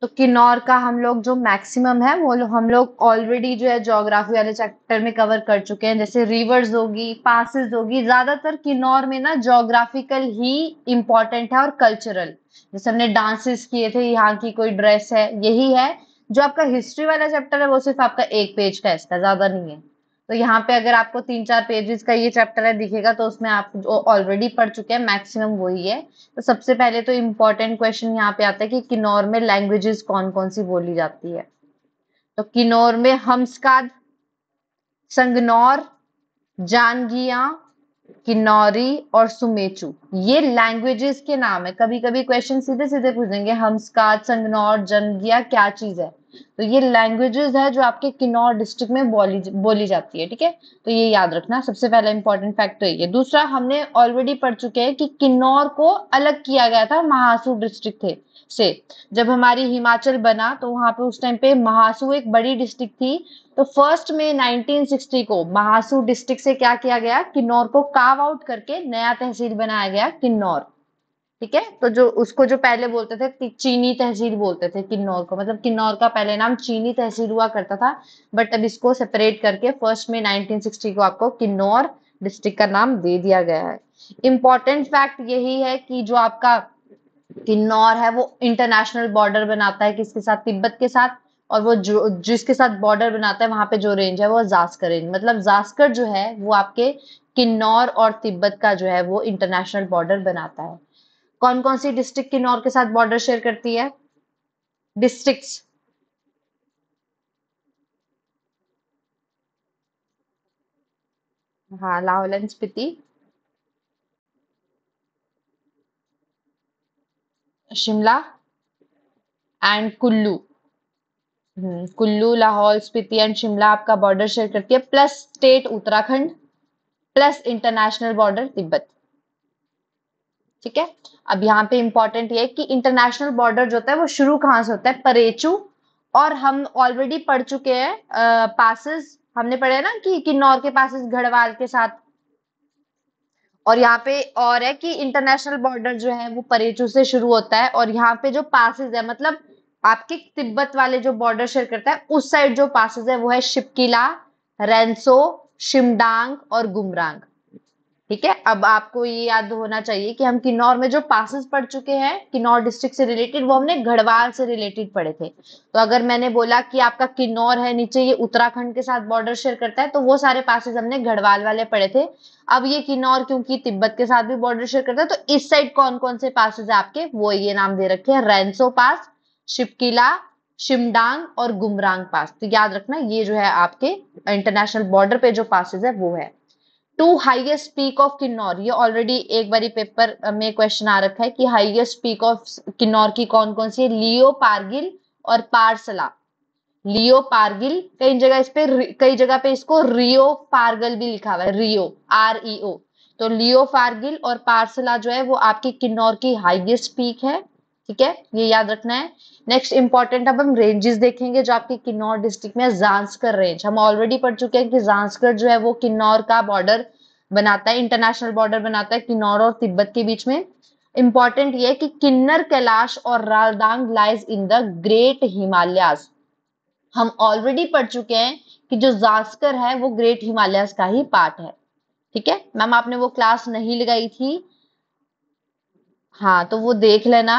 तो किन्नौर का हम लोग जो मैक्सिमम है वो लो हम लोग ऑलरेडी जो है जोग्राफी वाले चैप्टर में कवर कर चुके हैं जैसे रिवर्स होगी पासिस होगी ज्यादातर किन्नौर में ना जोग्राफिकल ही इम्पोर्टेंट है और कल्चरल जैसे हमने डांसेस किए थे यहाँ की कोई ड्रेस है यही है जो आपका हिस्ट्री वाला चैप्टर है वो सिर्फ आपका एक पेज का इसका ज्यादा नहीं है तो यहाँ पे अगर आपको तीन चार पेजेस का ये चैप्टर है दिखेगा तो उसमें आप जो ऑलरेडी पढ़ चुके हैं मैक्सिमम वही है तो सबसे पहले तो इम्पोर्टेंट क्वेश्चन यहाँ पे आता है कि किन्नौर में लैंग्वेजेस कौन कौन सी बोली जाती है तो किन्नौर में हमस्काद संगनौर जानगिया किन्नौरी और सुमेचू ये लैंग्वेजेस के नाम है कभी कभी क्वेश्चन सीधे सीधे पूछेंगे हमस्काद संगनौर जनगिया क्या चीज है तो ये लैंग्वेजेस है जो आपके किन्नौर डिस्ट्रिक्ट में बोली बोली जाती है ठीक है तो ये याद रखना सबसे पहला इंपॉर्टेंट फैक्ट तो ये दूसरा हमने ऑलरेडी पढ़ चुके हैं कि किन्नौर को अलग किया गया था महासू डिस्ट्रिक्ट थे से जब हमारी हिमाचल बना तो वहां पे उस टाइम पे महासू एक बड़ी डिस्ट्रिक्ट थी तो फर्स्ट में 1960 को महासू डिस्ट्रिक्ट से क्या किया गया किन्नौर को काव आउट करके नया तहसील बनाया गया किन्नौर ठीक है तो जो उसको जो पहले बोलते थे चीनी तहसील बोलते थे किन्नौर को मतलब किन्नौर का पहले नाम चीनी तहसील हुआ करता था बट अब इसको सेपरेट करके फर्स्ट में 1960 को आपको किन्नौर डिस्ट्रिक्ट का नाम दे दिया गया है इम्पोर्टेंट फैक्ट यही है कि जो आपका किन्नौर है वो इंटरनेशनल बॉर्डर बनाता है किसके साथ तिब्बत के साथ और वो जो जिसके साथ बॉर्डर बनाता है वहां पे जो रेंज है वो जास्कर रेंज मतलब जास्कर जो है वो आपके किन्नौर और तिब्बत का जो है वो इंटरनेशनल बॉर्डर बनाता है कौन कौन सी डिस्ट्रिक्ट किन्नौर के साथ बॉर्डर शेयर करती है डिस्ट्रिक्ट हाँ लाहौल एंड स्पीति शिमला एंड कुल्लू हम्म, कुल्लू लाहौल स्पीति एंड शिमला आपका बॉर्डर शेयर करती है plus state Uttarakhand plus international border Tibet ठीक है अब यहाँ पे इंपॉर्टेंट ये कि इंटरनेशनल बॉर्डर जो होता है वो शुरू कहाँ से होता है परेचू और हम ऑलरेडी पढ़ चुके हैं पासिस हमने पढ़े ना कि किन्नौर के पासिस गढ़वाल के साथ और यहाँ पे और है कि इंटरनेशनल बॉर्डर जो है वो परेचू से शुरू होता है और यहाँ पे जो पासिस है मतलब आपके तिब्बत वाले जो बॉर्डर शेयर करता है उस साइड जो पासिस है वो है शिपकिला रेंसो शिमडांग और गुमरांग ठीक है अब आपको ये याद होना चाहिए कि हम किन्नौर में जो पासिस पढ़ चुके हैं किन्नौर डिस्ट्रिक्ट से रिलेटेड वो हमने गढ़वाल से रिलेटेड पढ़े थे तो अगर मैंने बोला कि आपका किन्नौर है नीचे ये उत्तराखंड के साथ बॉर्डर शेयर करता है तो वो सारे पासिस हमने गढ़वाल वाले पढ़े थे अब ये किन्नौर क्योंकि तिब्बत के साथ भी बॉर्डर शेयर करता है तो इस साइड कौन कौन से पासिस है आपके वो ये नाम दे रखे हैं रैनसो पास शिपकिला शिमडांग और गुमरांग पास तो याद रखना ये जो है आपके इंटरनेशनल बॉर्डर पे जो पासिस है वो है two highest peak of Kinnaur ये ऑलरेडी एक बारी पेपर में क्वेश्चन आ रखा है कि हाईएस्ट पीक ऑफ किन्नौर की कौन कौन सी है लियो पारगिल और पारसला लियो पारगिल कई जगह इस पे कई जगह पे इसको रियो पारगल भी लिखा हुआ है रियो आर ई ओ तो लियो पारगिल और पारसला जो है वो आपकी किन्नौर की हाईएस्ट पीक है ठीक है ये याद रखना है नेक्स्ट इंपॉर्टेंट अब हम रेंजेस देखेंगे जो आपके किन्नौर डिस्ट्रिक्ट में जांसकर रेंज हम ऑलरेडी पढ़ चुके हैं कि जांसकर जो है वो किन्नौर का बॉर्डर बनाता है इंटरनेशनल बॉर्डर बनाता है किन्नौर और तिब्बत के बीच में इंपॉर्टेंट ये कि किन्नर कैलाश और Raldang lies in the great Himalayas हम ऑलरेडी पढ़ चुके हैं कि जो जांसकर है वो ग्रेट हिमालयास का ही पार्ट है ठीक है मैम आपने वो क्लास नहीं लगाई थी हाँ तो वो देख लेना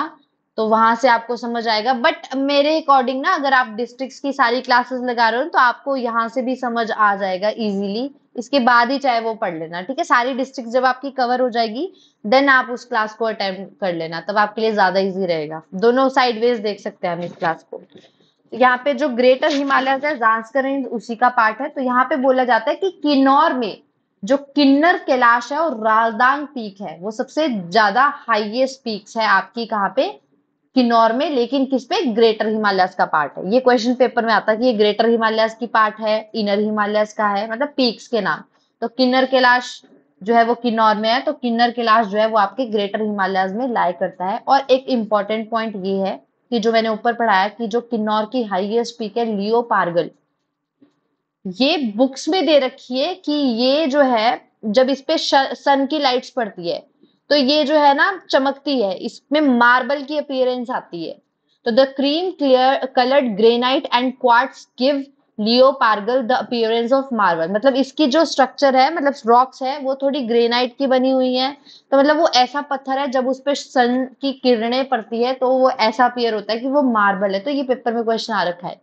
तो वहां से आपको समझ आएगा बट मेरे अकॉर्डिंग ना अगर आप डिस्ट्रिक्ट की सारी क्लासेस लगा रहे हो तो आपको यहाँ से भी समझ आ जाएगा इजीली इसके बाद ही चाहे वो पढ़ लेना ठीक है सारी डिस्ट्रिक्ट जब आपकी कवर हो जाएगी देन आप उस क्लास को अटेम्प्ट कर लेना तब आपके लिए ज्यादा इजी रहेगा दोनों साइड देख सकते हैं हम इस क्लास को यहाँ पे जो ग्रेटर हिमालय है जांच रेंज उसी का पार्ट है तो यहाँ पे बोला जाता है कि किन्नौर में जो किन्नर कैलाश है और रालदांग पीक है वो सबसे ज्यादा हाइएस्ट पीक है आपकी कहाँ पे किन्नौर में लेकिन किस पे ग्रेटर हिमालयस का पार्ट है ये क्वेश्चन पेपर में आता है कि ये ग्रेटर हिमालयस की पार्ट है इनर हिमालयस का है मतलब पीक्स के नाम तो किन्नर कैलाश जो है वो किन्नौर में है तो किन्नर कैलाश जो है वो आपके ग्रेटर हिमालयस में लाई करता है और एक इम्पॉर्टेंट पॉइंट ये है कि जो मैंने ऊपर पढ़ाया कि जो किन्नौर की हाइएस्ट पीक है लियो पार्गल ये बुक्स में दे रखी है कि ये जो है जब इस पे सन की लाइट्स पड़ती है तो ये जो है ना चमकती है इसमें मार्बल की अपीयरेंस आती है तो the cream clear coloured granite and quartz give Leo Pargil the appearance of marble मतलब इसकी जो स्ट्रक्चर है मतलब रॉक्स है वो थोड़ी ग्रेनाइट की बनी हुई है तो मतलब वो ऐसा पत्थर है जब उस पर सन की किरणें पड़ती है तो वो ऐसा अपियर होता है कि वो मार्बल है तो ये पेपर में क्वेश्चन आ रखा है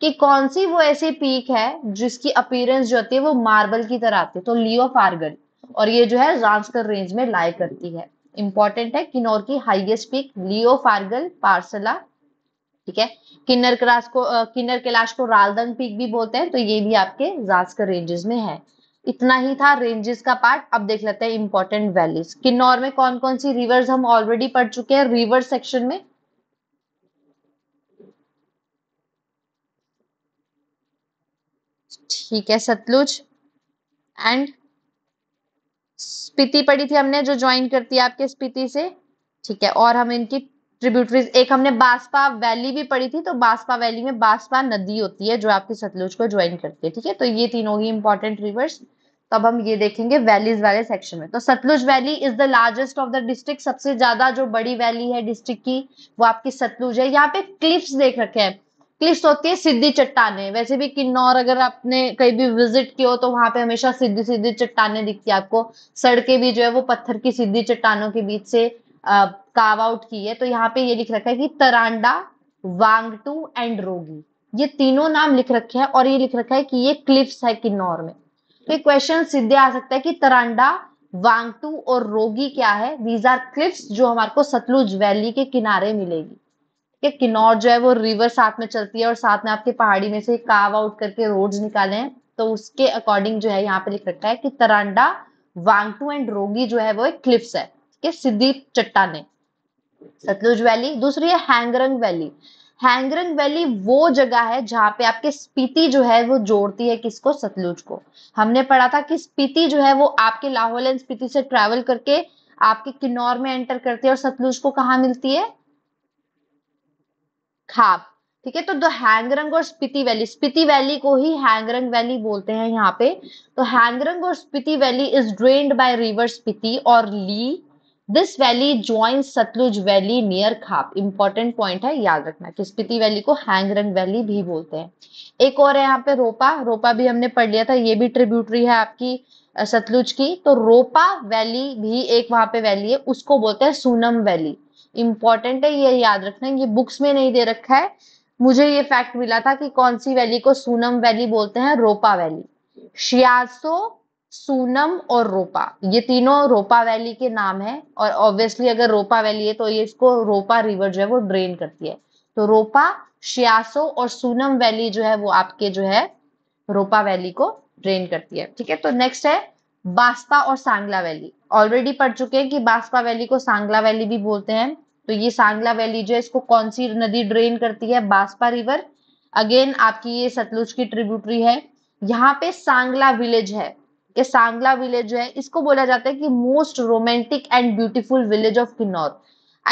कि कौन सी वो ऐसी पीक है जिसकी अपीयरेंस जो होती है वो मार्बल की तरह आती है तो लियो पार्गल और ये जो है रांसकर रेंज में लाई करती है इंपॉर्टेंट है किन्नौर की हाइएस्ट पीक लियो फार्गल पार्सला ठीक है किन्नर क्रास को किन्नर कैलाश को रालदंग पीक भी बोलते हैं तो ये भी आपके राजकर रेंजेस में है इतना ही था रेंजेस का पार्ट अब देख लेते हैं इंपॉर्टेंट वैलीज किन्नौर में कौन कौन सी रिवर्स हम ऑलरेडी पढ़ चुके हैं रिवर सेक्शन में ठीक है सतलुज एंड स्पीति पढ़ी थी हमने जो ज्वाइन करती है आपके स्पीति से ठीक है और हम इनकी ट्रिब्यूटरीज एक हमने बासपा वैली भी पढ़ी थी तो बासपा वैली में बासपा नदी होती है जो आपकी सतलुज को ज्वाइन करती है ठीक है तो ये तीन होगी इंपॉर्टेंट रिवर्स तो अब हम ये देखेंगे वैलीज वाले सेक्शन में तो Sutlej valley is the largest of the district सबसे ज्यादा जो बड़ी वैली है डिस्ट्रिक्ट की वो आपकी सतलुज है यहाँ पे क्लिफ्स देख रखे हैं क्लिष्ट होती है सिद्धि चट्टाने वैसे भी किन्नौर अगर आपने कहीं भी विजिट किया हो तो वहां पे हमेशा सीधी सीधी चट्टाने दिखती है आपको सड़कें भी जो है वो पत्थर की सीधी चट्टानों के बीच से काव आउट की है तो यहाँ पे ये लिख रखा है कि तरांडा वांगटू एंड रोगी ये तीनों नाम लिख रखे हैं और ये लिख रखा है कि ये क्लिप्स है किन्नौर में तो एक क्वेश्चन सीधे आ सकता है कि तरांडा वांगटू और रोगी क्या है दीज आर क्लिप्स जो हमारे को सतलुज वैली के किनारे मिलेगी कि किन्नौर जो है वो रिवर साथ में चलती है और साथ में आपके पहाड़ी में से काव आउट करके रोड्स निकाले हैं तो उसके अकॉर्डिंग जो है यहाँ पे लिख रखा है कि तरांडा वांगटू एंड रोगी जो है वो एक क्लिप्स है कि चट्टा चट्टाने सतलुज वैली दूसरी है हैंगरंग वैली हैंगरंग वैली वो जगह है जहां पे आपके स्पीति जो है वो जोड़ती है किसको सतलुज को हमने पढ़ा था कि स्पीति जो है वो आपके लाहौल एंड स्पीति से ट्रैवल करके आपके किन्नौर में एंटर करती है और सतलुज को कहा मिलती है खाप ठीक है तो द हैंगरंग और स्पीति वैली स्पीति वैली को ही हैंगरंग वैली बोलते हैं यहाँ पे तो हैंगरंग और Spiti valley is drained by river Spiti और ली this valley join Sutlej valley near Khab important point है याद रखना कि स्पीति वैली को हैंगरंग वैली भी बोलते हैं एक और है यहाँ पे रोपा रोपा भी हमने पढ़ लिया था ये भी ट्रिब्यूटरी है आपकी सतलुज की तो रोपा वैली भी एक वहां पे वैली है उसको बोलते हैं सूनम वैली इंपॉर्टेंट है ये याद रखना ये बुक्स में नहीं दे रखा है मुझे ये फैक्ट मिला था कि कौन सी वैली को सूनम वैली बोलते हैं रोपा वैली शियासो सूनम और रोपा ये तीनों रोपा वैली के नाम है और ऑब्वियसली अगर रोपा वैली है तो ये इसको रोपा रिवर जो है वो ड्रेन करती है तो रोपा शियासो और सूनम वैली जो है वो आपके जो है रोपा वैली को ड्रेन करती है ठीक है तो नेक्स्ट है बास्ता और सांगला वैली ऑलरेडी पढ़ चुके हैं कि बास्पा वैली को सांगला वैली भी बोलते हैं तो ये सांगला वैली जो है इसको कौन सी नदी ड्रेन करती है बास्पा रिवर अगेन आपकी ये सतलुज की ट्रिब्यूटरी है यहाँ पे सांगला विलेज है कि सांगला विलेज जो है इसको बोला जाता है कि most romantic and beautiful village of Kinnaur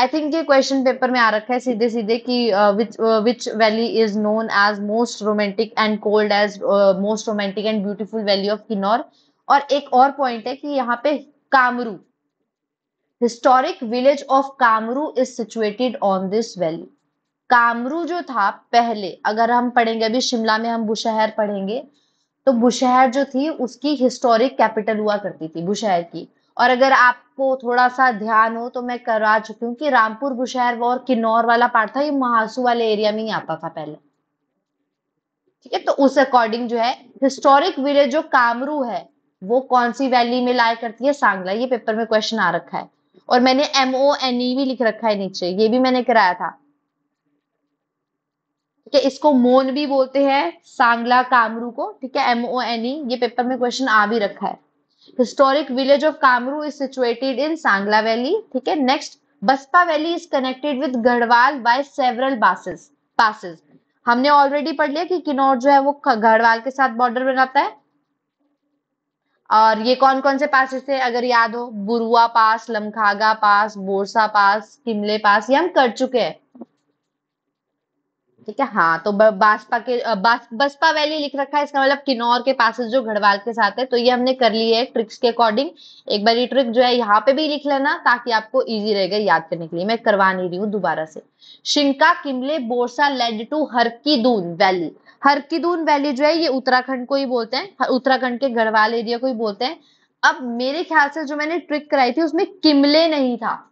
I think ये क्वेश्चन पेपर में आ रखा है सीधे सीधे कि which which valley is known as most romantic and cold as most romantic and beautiful valley of Kinnaur और एक और पॉइंट है कि यहाँ पे Kamru historic village of Kamru is situated on this valley Kamru जो था पहले अगर हम पढ़ेंगे अभी शिमला में हम बुशहर पढ़ेंगे तो बुशहर जो थी उसकी हिस्टोरिक कैपिटल हुआ करती थी बुशहर की और अगर आपको थोड़ा सा ध्यान हो तो मैं करवा चुकी हूँ कि रामपुर बुशहर वो और किन्नौर वाला पार्ट था ये महासू वाले एरिया में ही आता था पहले ठीक है तो उस अकॉर्डिंग जो है हिस्टोरिक विलेज जो कामरू है वो कौन सी वैली में लाया करती है सांगला ये पेपर में क्वेश्चन आ रखा है और मैंने एम ओ एन ई भी लिख रखा है नीचे ये भी मैंने कराया था ठीक है इसको मोन भी बोलते हैं सांगला कामरू को ठीक है एम ओ एन ई ये पेपर में क्वेश्चन आ भी रखा है historic village of Kamru is situated in Sangla valley ठीक है next Baspa valley is connected with Garhwal by several bases passes हमने ऑलरेडी पढ़ लिया कि किन्नौर जो है वो गढ़वाल के साथ बॉर्डर बनाता है और ये कौन कौन से पासेस थे अगर याद हो बुरुआ पास लमखागा पास बोरसा पास किमले पास ये हम कर चुके हैं ठीक है हाँ तो बासपा के बास, बसपा वैली लिख रखा है इसका मतलब किन्नौर के पास जो गढ़वाल के साथ है तो ये हमने कर लिया है ट्रिक्स के अकॉर्डिंग एक बार ये ट्रिक जो है यहाँ पे भी लिख लेना ताकि आपको इजी रहेगा याद करने के लिए मैं करवा नहीं रही हूँ दोबारा से Shinka Kimle Borsa led to Har Ki Dun valley Har Ki Dun valley जो है ये उत्तराखंड को ही बोलते हैं उत्तराखंड के गढ़वाल एरिया को ही बोलते हैं अब मेरे ख्याल से जो मैंने ट्रिक कराई थी उसमें किमले नहीं था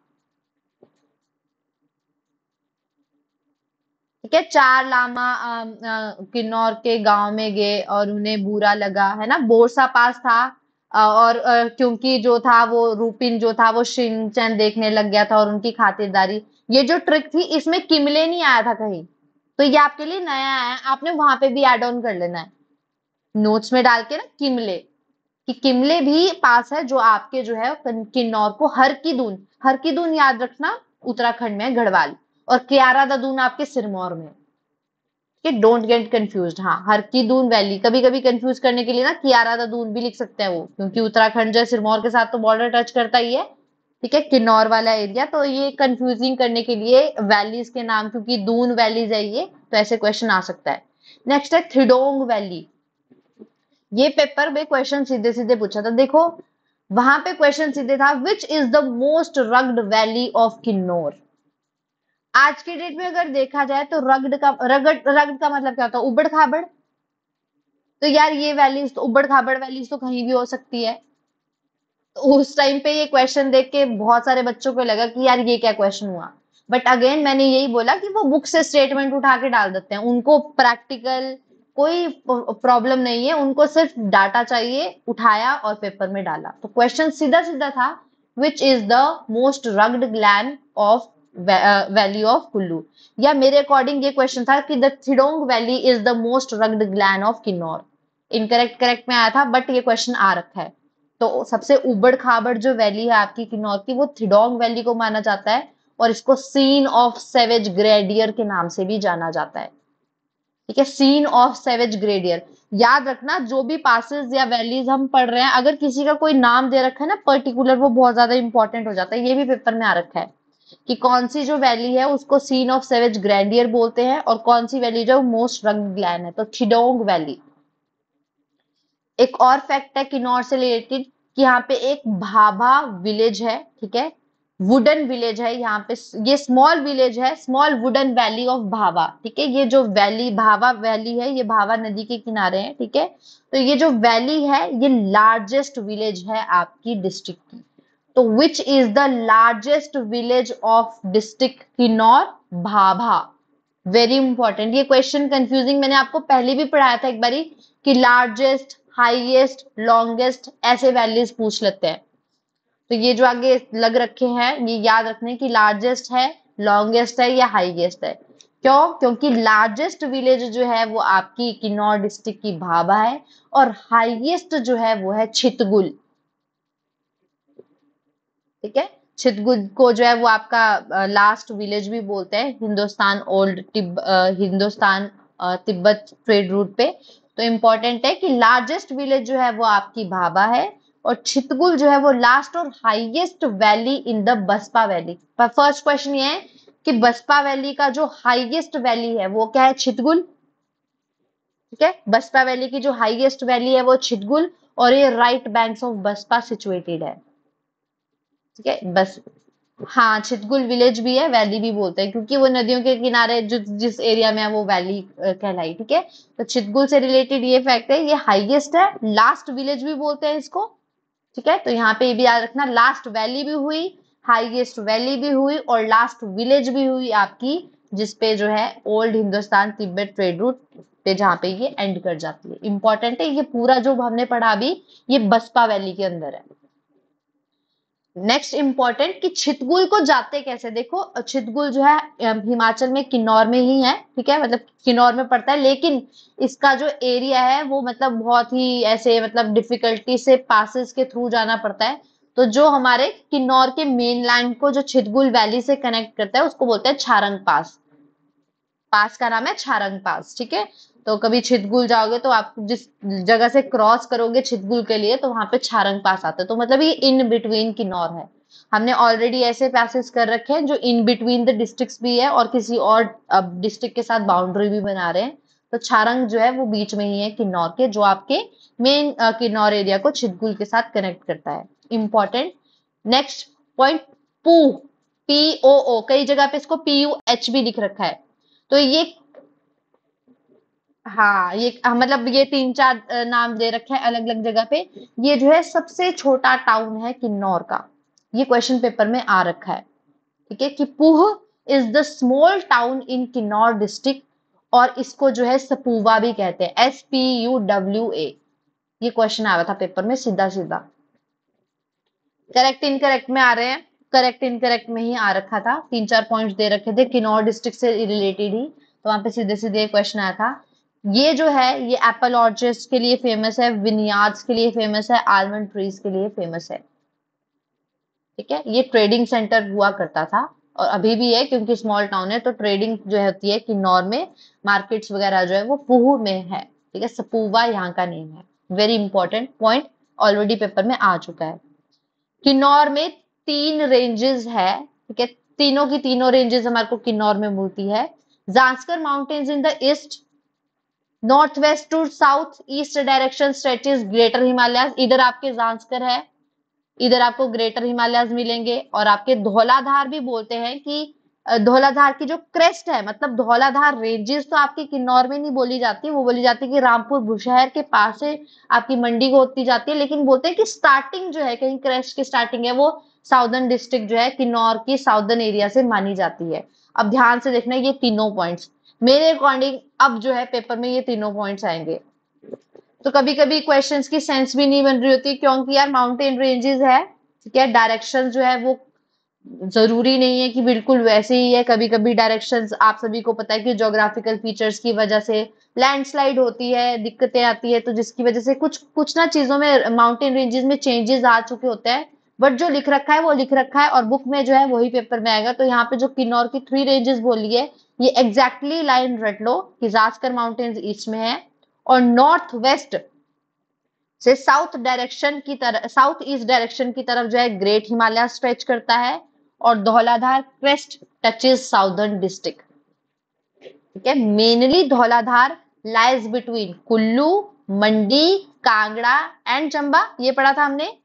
ठीक है चार लामा किन्नौर के गांव में गए और उन्हें बुरा लगा है ना बोरसा पास था और क्योंकि जो था वो रूपिन जो था वो शिनचैन देखने लग गया था और उनकी खातिरदारी ये जो ट्रिक थी इसमें किमले नहीं आया था कहीं तो ये आपके लिए नया है आपने वहां पे भी एड ऑन कर लेना है नोट्स में डाल के ना किमले कि किमले भी पास है जो आपके जो है किन्नौर को हर की दून हर की दून याद रखना उत्तराखंड में गढ़वाल और क्यारा ददून आपके सिरमौर में कि डोंट गेट कंफ्यूज हाँ हर की दून वैली कभी कभी कंफ्यूज करने के लिए ना कियारा द दून भी लिख सकते हैं वो क्योंकि उत्तराखंड जो है सिरमौर के साथ तो बॉर्डर टच करता ही है ठीक है किन्नौर वाला एरिया तो ये कंफ्यूजिंग करने के लिए वैलीज के नाम क्योंकि दून वैलीज है ये तो ऐसे क्वेश्चन आ सकता है नेक्स्ट है थिडोंग वैली ये पेपर में क्वेश्चन सीधे सीधे पूछा था देखो वहां पे क्वेश्चन सीधे था which is the most rugged valley of Kinnaur आज के डेट में अगर देखा जाए तो रगड का रगड रगड का मतलब क्या होता है उबड़ खाबड़ तो यार ये वैल्यूज तो उबड़ खाबड़ वैल्यूज तो कहीं भी हो सकती है तो उस टाइम पे ये क्वेश्चन देख के बहुत सारे बच्चों को लगा कि यार ये क्या क्वेश्चन हुआ बट अगेन मैंने यही बोला कि वो बुक से स्टेटमेंट उठा के डाल देते हैं उनको प्रैक्टिकल कोई प्रॉब्लम नहीं है उनको सिर्फ डाटा चाहिए उठाया और पेपर में डाला तो क्वेश्चन सीधा सीधा था which is the most rugged glen of valley of Kullu या मेरे अकॉर्डिंग ये क्वेश्चन था कि the Tidong valley is the most rugged glen of Kinnaur incorrect correct में आया था बट ये क्वेश्चन आ रखा है तो सबसे उबड़ खाबड़ जो वैली है आपकी किन्नौर की वो थिडोंग वैली को माना जाता है और इसको सीन ऑफ सेवेज ग्रेडियर के नाम से भी जाना जाता है ठीक है सीन ऑफ सेवेज ग्रेडियर याद रखना जो भी पासेस या वैलीज हम पढ़ रहे हैं अगर किसी का कोई नाम दे रखा है ना पर्टिकुलर वो बहुत ज्यादा इंपॉर्टेंट हो जाता है ये भी पेपर में आ रखा है कि कौन सी जो वैली है उसको सीन ऑफ सेवेज ग्रैंडियर बोलते हैं और कौन सी वैली जो मोस्ट रंग ग्लैन है तो छिडोंग वैली एक और फैक्ट है किन्नौर से रिलेटेड कि यहाँ पे एक भाभा विलेज है ठीक है वुडन विलेज है यहाँ पे ये स्मॉल विलेज है small wooden valley of Bhaba ठीक है ये जो वैली भावा वैली है ये भावा नदी के किनारे है ठीक है तो ये जो वैली है ये लार्जेस्ट विलेज है आपकी डिस्ट्रिक्ट की तो which is the largest village of district Kinnaur Bhaba very important ये क्वेश्चन कंफ्यूजिंग मैंने आपको पहले भी पढ़ाया था एक बारी कि लार्जेस्ट हाईएस्ट लॉन्गेस्ट ऐसे वैल्यूज पूछ लेते हैं तो ये जो आगे लग रखे हैं ये याद रखने की लार्जेस्ट है लॉन्गेस्ट है या हाईएस्ट है क्यों क्योंकि लार्जेस्ट विलेज जो है वो आपकी किन्नौर डिस्ट्रिक्ट की भाभा है और हाईएस्ट जो है वो है छितगुल ठीक है छितगुज को जो है वो आपका लास्ट विलेज भी बोलते हैं हिंदुस्तान ओल्ड तिब, हिंदुस्तान तिब्बत ट्रेड रूट पे तो इम्पोर्टेंट है कि लार्जेस्ट विलेज जो है वो आपकी भाबा है और छितगुल जो है वो लास्ट और highest valley in the Baspa valley first question ये है कि बसपा वैली का जो हाईएस्ट वैली है वो क्या है छितगुल ठीक है बसपा वैली की जो हाईएस्ट वैली है वो छितगुल और ये right banks of Baspa situated है ठीक है बस हाँ छितगुल विलेज भी है वैली भी बोलते हैं क्योंकि वो नदियों के किनारे जो जिस एरिया में है वो वैली कहलाई ठीक है तो छितगुल से रिलेटेड ये फैक्ट है ये हाईएस्ट है लास्ट विलेज भी बोलते हैं इसको ठीक है तो यहाँ पे ये भी याद रखना लास्ट वैली भी हुई हाईएस्ट वैली भी हुई और लास्ट विलेज भी हुई आपकी जिसपे जो है old Hindustan Tibet trade route पे जहाँ पे ये एंड कर जाती है इंपॉर्टेंट है ये पूरा जो हमने पढ़ा अभी ये बसपा वैली के अंदर है नेक्स्ट इंपॉर्टेंट कि छितगुल को जाते कैसे देखो छितगुल जो है हिमाचल में किन्नौर में ही है ठीक है मतलब किन्नौर में पड़ता है लेकिन इसका जो एरिया है वो मतलब बहुत ही ऐसे मतलब डिफिकल्टी से पासिस के थ्रू जाना पड़ता है तो जो हमारे किन्नौर के मेन लैंड को जो छितगुल वैली से कनेक्ट करता है उसको बोलते हैं छारंग पास पास का नाम है छारंग पास ठीक है तो कभी छितगुल जाओगे तो आप जिस जगह से क्रॉस करोगे छितगुल के लिए तो वहां पे छारंग पास आते तो मतलब ये इन बिटवीन किन्नौर है हमने ऑलरेडी ऐसे पैसेज कर रखे हैं जो इन बिटवीन द डिस्ट्रिक्ट भी है और किसी और डिस्ट्रिक्ट के साथ बाउंड्री भी बना रहे हैं तो छारंग जो है वो बीच में ही है किन्नौर के जो आपके मेन किन्नौर एरिया को छितगुल के साथ कनेक्ट करता है important next point Pooh P O O कई जगह पे इसको पी यू एच भी लिख रखा है तो ये हाँ ये हाँ, मतलब ये तीन चार नाम दे रखे हैं अलग अलग जगह पे ये जो है सबसे छोटा टाउन है किन्नौर का ये क्वेश्चन पेपर में आ रखा है ठीक है कि Pooh is the small town in Kinnaur district और इसको जो है सपूवा भी कहते हैं S P U W A ये क्वेश्चन आया था पेपर में सीधा सीधा करेक्ट इनकरेक्ट में आ रहे हैं करेक्ट इनकरेक्ट में ही आ रखा था तीन चार पॉइंट्स दे रखे थे किन्नौर डिस्ट्रिक्ट से रिलेटेड ही तो वहां पे सीधे सीधे क्वेश्चन आया था ये जो है ये एप्पल ऑर्चर्ड्स के लिए फेमस है विनियार्ड्स के लिए फेमस है आलमंड ट्रीज के लिए फेमस है ठीक है ये ट्रेडिंग सेंटर हुआ करता था और अभी भी है क्योंकि स्मॉल टाउन है तो ट्रेडिंग जो होती है किन्नौर में मार्केट्स वगैरह जो है वो पुहू में है ठीक है सपूवा यहाँ का नेम है very important point already paper में आ चुका है किन्नौर में तीन रेंजेस है ठीक है तीनों की तीनों रेंजेस हमारे को किन्नौर में मिलती है Zanskar mountains in the east north west to south east direction stretches greater Himalayas इधर आपके जांस्कर है इधर आपको ग्रेटर हिमालयाज मिलेंगे और आपके धौलाधार भी बोलते हैं कि धौलाधार की जो क्रेस्ट है मतलब धौलाधार रेंजेस तो आपकी किन्नौर में नहीं बोली जाती वो बोली जाती है कि रामपुर भुशहर के पास से आपकी मंडी को होती जाती है लेकिन बोलते हैं कि स्टार्टिंग जो है कहीं क्रेस्ट की स्टार्टिंग है वो साउदर्न डिस्ट्रिक्ट जो है किन्नौर की साउदर्न एरिया से मानी जाती है अब ध्यान से देखना ये तीनों पॉइंट्स मेरे अकॉर्डिंग अब जो है पेपर में ये तीनों पॉइंट्स आएंगे तो कभी कभी क्वेश्चन की सेंस भी नहीं बन रही होती क्योंकि यार माउंटेन रेंजेस है ठीक है डायरेक्शन जो है वो जरूरी नहीं है कि बिल्कुल वैसे ही है कभी कभी डायरेक्शन आप सभी को पता है कि जोग्राफिकल फीचर्स की वजह से लैंडस्लाइड होती है दिक्कतें आती है तो जिसकी वजह से कुछ कुछ ना चीज़ों में माउंटेन रेंजेस में चेंजेस आ चुके होते हैं बट जो लिख रखा है वो लिख रखा है और बुक में जो है वही पेपर में आएगा तो यहाँ पे जो किन्नौर की थ्री रेंजेस बोली है ये एग्जैक्टली लाइन रट लो राजकर माउंटेन्स ईस्ट में है और नॉर्थ वेस्ट से साउथ डायरेक्शन की तरफ साउथ ईस्ट डायरेक्शन की तरफ जो है ग्रेट हिमालय स्ट्रेच करता है और Dhauladhar crest touches southern district ठीक है mainly Dhauladhar lies between Kullu Mandi Kangra and Chamba ये पढ़ा था हमने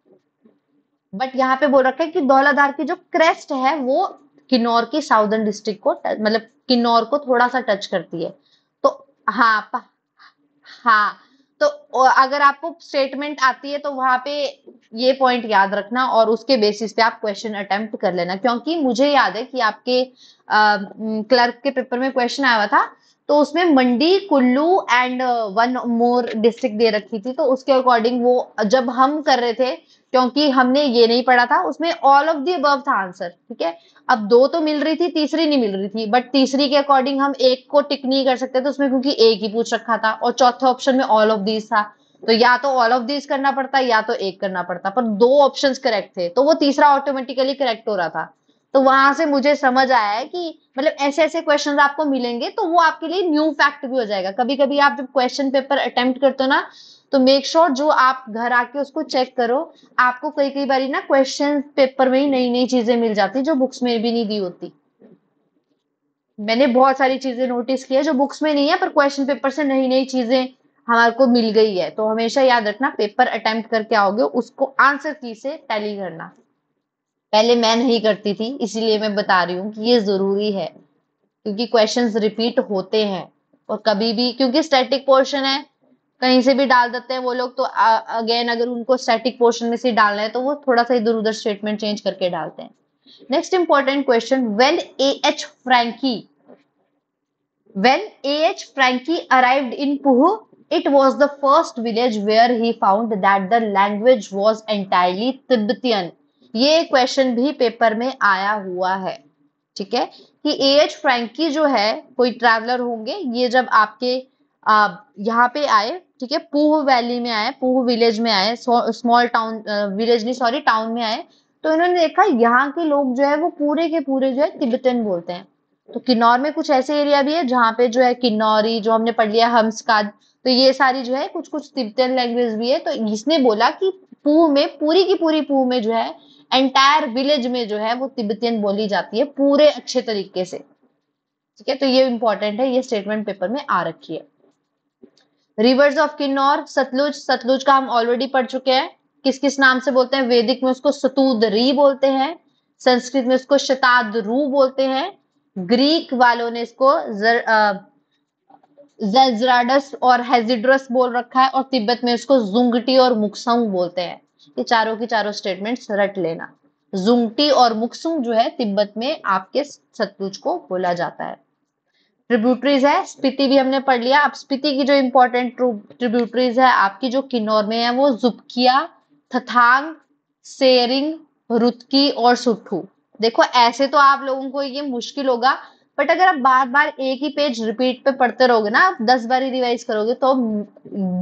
बट यहाँ पे बोल रखा है कि धौलाधार की जो क्रेस्ट है वो किन्नौर की साउदर्न डिस्ट्रिक्ट को मतलब किन्नौर को थोड़ा सा टच करती है तो हाँ हाँ तो अगर आपको स्टेटमेंट आती है तो वहां पे ये पॉइंट याद रखना और उसके बेसिस पे आप क्वेश्चन अटेम्प्ट कर लेना क्योंकि मुझे याद है कि आपके आ, क्लर्क के पेपर में क्वेश्चन आया था तो उसमें Mandi Kullu and one more district दे रखी थी तो उसके अकॉर्डिंग वो जब हम कर रहे थे क्योंकि हमने ये नहीं पढ़ा था उसमें ऑल ऑफ दी अबव था आंसर ठीक है अब दो तो मिल रही थी तीसरी नहीं मिल रही थी बट तीसरी के अकॉर्डिंग हम एक को टिक नहीं कर सकते थे तो उसमें क्योंकि एक ही पूछ रखा था और चौथे ऑप्शन में ऑल ऑफ दीज था तो या तो ऑल ऑफ दीज करना पड़ता या तो एक करना पड़ता पर दो ऑप्शन करेक्ट थे तो वो तीसरा ऑटोमेटिकली करेक्ट हो रहा था तो वहां से मुझे समझ आया है कि मतलब ऐसे ऐसे क्वेश्चन आपको मिलेंगे तो वो आपके लिए न्यू फैक्ट भी हो जाएगा कभी कभी आप जब क्वेश्चन पेपर अटेम्प्ट करते हो ना तो मेक श्योर sure जो आप घर आके उसको चेक करो आपको कई कई बार ना क्वेश्चन पेपर में ही नई नई चीजें मिल जाती जो बुक्स में भी नहीं दी होती मैंने बहुत सारी चीजें नोटिस किया जो बुक्स में नहीं है पर क्वेश्चन पेपर से नई नई चीजें हमारे को मिल गई है तो हमेशा याद रखना पेपर अटेम्प्ट करके आओगे उसको आंसर की से टैली करना पहले मैं नहीं करती थी इसीलिए मैं बता रही हूँ कि ये जरूरी है क्योंकि क्वेश्चंस रिपीट होते हैं और कभी भी क्योंकि स्टैटिक पोर्शन है कहीं से भी डाल देते हैं वो लोग तो अगेन अगर उनको स्टैटिक पोर्शन में से डालना है तो वो थोड़ा सा इधर उधर स्टेटमेंट चेंज करके डालते हैं next important question when A H Francke when A H Francke arrived in Pooh it was the first village where he found that the language was entirely Tibetan ये क्वेश्चन भी पेपर में आया हुआ है ठीक है कि ए एच फ्रेंकी जो है कोई ट्रैवलर होंगे ये जब आपके यहाँ पे आए ठीक है पूह वैली में आए पूह विलेज में आए स्मॉल टाउन विलेज नहीं सॉरी टाउन में आए तो इन्होंने देखा यहाँ के लोग जो है वो पूरे के पूरे जो है तिब्बतन बोलते हैं तो किन्नौर में कुछ ऐसे एरिया भी है जहाँ पे जो है किन्नौरी जो हमने पढ़ लिया हमस्काद तो ये सारी जो है कुछ कुछ तिब्बतन लैंग्वेज भी है तो इसने बोला कि पूह में पूरी की पूरी पूह में जो है एंटायर विलेज में जो है वो तिब्बतियन बोली जाती है पूरे अच्छे तरीके से ठीक है तो ये इंपॉर्टेंट है ये स्टेटमेंट पेपर में आ रखी है रिवर्स ऑफ किन्नौर सतलुज सतलुज का हम ऑलरेडी पढ़ चुके हैं किस किस नाम से बोलते हैं वैदिक में उसको सतुदरी बोलते हैं संस्कृत में उसको शताद्रू बोलते हैं ग्रीक वालों ने इसको जर, आ, जेजराडस और हेजिड्रस बोल रखा है और तिब्बत में उसको जुंगटी और मुक्सुंग बोलते हैं ये चारों की चारों स्टेटमेंट्स रट लेना जुंगटी और मुक्सुंग जो है तिब्बत में आपके सतलुज को बोला जाता है ट्रिब्यूटरीज है स्पीति भी हमने पढ़ लिया अब स्पीति की जो इंपॉर्टेंट ट्रिब्यूटरीज है आपकी जो किन्नौर में है वो जुबकिया थथांग सेरिंग रुतकी और सुठू देखो ऐसे तो आप लोगों को ये मुश्किल होगा बट अगर आप बार बार एक ही पेज रिपीट पे पढ़ते रहोगे ना आप दस बार ही रिवाइज करोगे तो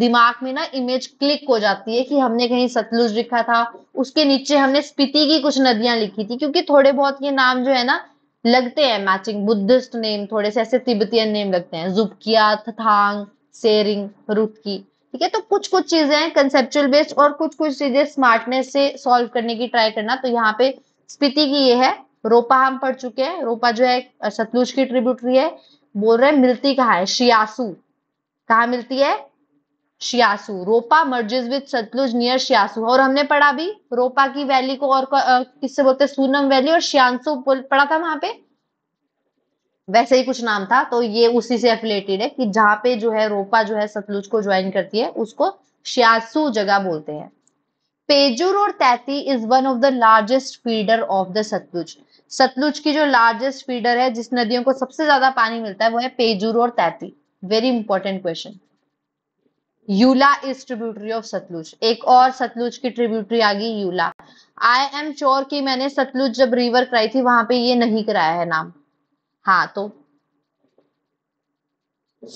दिमाग में ना इमेज क्लिक हो जाती है कि हमने कहीं सतलुज लिखा था उसके नीचे हमने स्पीति की कुछ नदियां लिखी थी क्योंकि थोड़े बहुत ये नाम जो है ना लगते हैं मैचिंग बुद्धिस्ट नेम थोड़े से ऐसे तिब्बतियन नेम लगते हैं जुबकिया थथांग सेरिंग रुतकी ठीक है तो कुछ कुछ चीजें कंसेप्चुअल बेस्ड और कुछ कुछ चीजें स्मार्टनेस से सॉल्व करने की ट्राई करना तो यहाँ पे स्पीति की ये है रोपा हम पढ़ चुके हैं रोपा जो है सतलुज की ट्रिब्यूटरी है बोल रहे हैं मिलती कहा है शियासू कहा मिलती है Shiasu Ropa merges with Sutlej near Shiasu और हमने पढ़ा भी रोपा की वैली को और किससे बोलते हैं सूनम वैली और शियांसो पढ़ा था वहां पे वैसे ही कुछ नाम था तो ये उसी से रिलेटेड है कि जहां पे जो है रोपा जो है सतलुज को ज्वाइन करती है उसको शियासू जगह बोलते हैं पेजुर और Taiti is one of the largest feeder of the Sutlej Sutlej की जो लार्जेस्ट फीडर है जिस नदियों को सबसे ज्यादा पानी मिलता है वो है पेजुर और Taiti very important question Yula is tributary of Sutlej एक और सतलुज की ट्रिब्यूटरी आ गई यूला आई एम श्योर की मैंने सतलुज जब रिवर कराई थी वहां पे ये नहीं कराया है नाम हाँ तो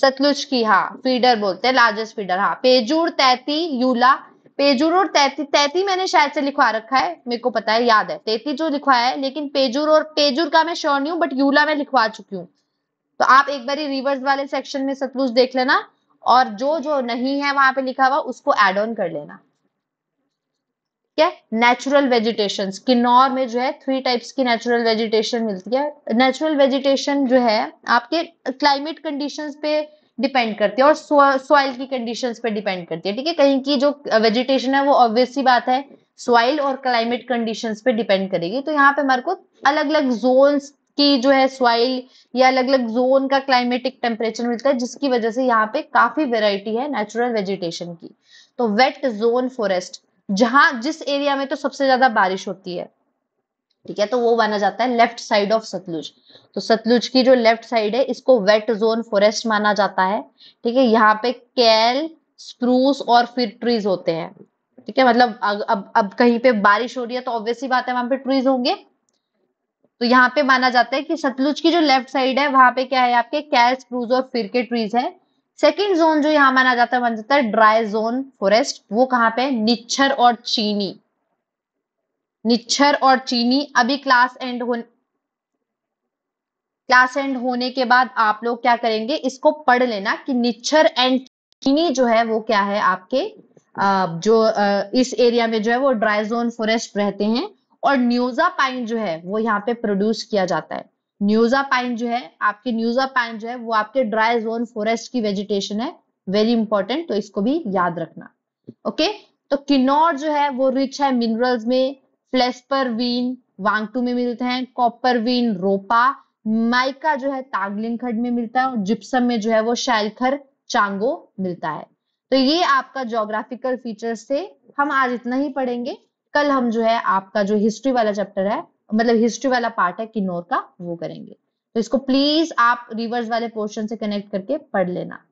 सतलुज की हाँ फीडर बोलते हैं लार्जेस्ट फीडर हाँ पेजूर तैती यूला पेजूर और तैती तैती मैंने शायद से लिखवा रखा है मेरे को पता है याद है तैती जो लिखवाया है लेकिन पेजूर और पेजूर का मैं श्योर नहीं हूँ बट यूला मैं लिखवा चुकी हूँ तो आप एक बार रिवर्स वाले सेक्शन में सतलुज देख लेना और जो जो नहीं है वहां पे लिखा हुआ उसको एड ऑन कर लेना क्या नेचुरल वेजिटेशन किन्नौर में जो है थ्री टाइप्स की नेचुरल वेजिटेशन मिलती है नेचुरल वेजिटेशन जो है आपके क्लाइमेट कंडीशन पे डिपेंड करती है और सॉइल की कंडीशन पे डिपेंड करती है ठीक है कहीं की जो वेजिटेशन है वो ऑब्वियसली बात है सॉइल और क्लाइमेट कंडीशन पे डिपेंड करेगी तो यहाँ पे हमारे को अलग अलग जोन की जो है सॉइल या अलग अलग जोन का क्लाइमेटिक टेम्परेचर मिलता है जिसकी वजह से यहाँ पे काफी वेराइटी है नेचुरल वेजिटेशन की तो वेट जोन फॉरेस्ट जहां जिस एरिया में तो सबसे ज्यादा बारिश होती है ठीक है तो वो माना जाता है लेफ्ट साइड ऑफ सतलुज तो सतलुज की जो लेफ्ट साइड है इसको वेट जोन फॉरेस्ट माना जाता है ठीक है यहाँ पे कैल स्प्रूस और फिर ट्रीज होते हैं ठीक है मतलब अब अब कहीं पे बारिश हो रही है तो ऑब्वियसली बात है वहां पे ट्रीज होंगे तो यहाँ पे माना जाता है कि सतलुज की जो लेफ्ट साइड है वहां पे क्या है आपके कैश क्रूज और फिर के ट्रीज है सेकेंड जोन जो यहाँ माना जाता है माना जाता है ड्राई जोन फॉरेस्ट वो कहाँ पे निच्छर और चीनी निच्छर और चीनी अभी क्लास एंड हो क्लास एंड होने के बाद आप लोग क्या करेंगे इसको पढ़ लेना कि निच्छर एंड चीनी जो है वो क्या है आपके जो इस एरिया में जो है वो ड्राई जोन फॉरेस्ट रहते हैं और न्यूजापाइन जो है वो यहाँ पे प्रोड्यूस किया जाता है न्यूजापाइन जो है न्यूजा न्यूजापाइन जो है वो आपके ड्राई जोन फॉरेस्ट की वेजिटेशन है वेरी इंपॉर्टेंट तो इसको भी याद रखना ओके तो किन्नौर जो है वो रिच है मिनरल्स में वीन वांगटू में मिलते हैं कॉपरवीन रोपा माइका जो है तागलिंग खड में मिलता है और जिप्सम में जो है वो शैलखर चांगो मिलता है तो ये आपका जोग्राफिकल फीचर्स थे हम आज इतना ही पढ़ेंगे कल हम जो है आपका जो हिस्ट्री वाला चैप्टर है मतलब हिस्ट्री वाला पार्ट है किन्नौर का वो करेंगे तो इसको प्लीज आप रिवर्स वाले पोर्शन से कनेक्ट करके पढ़ लेना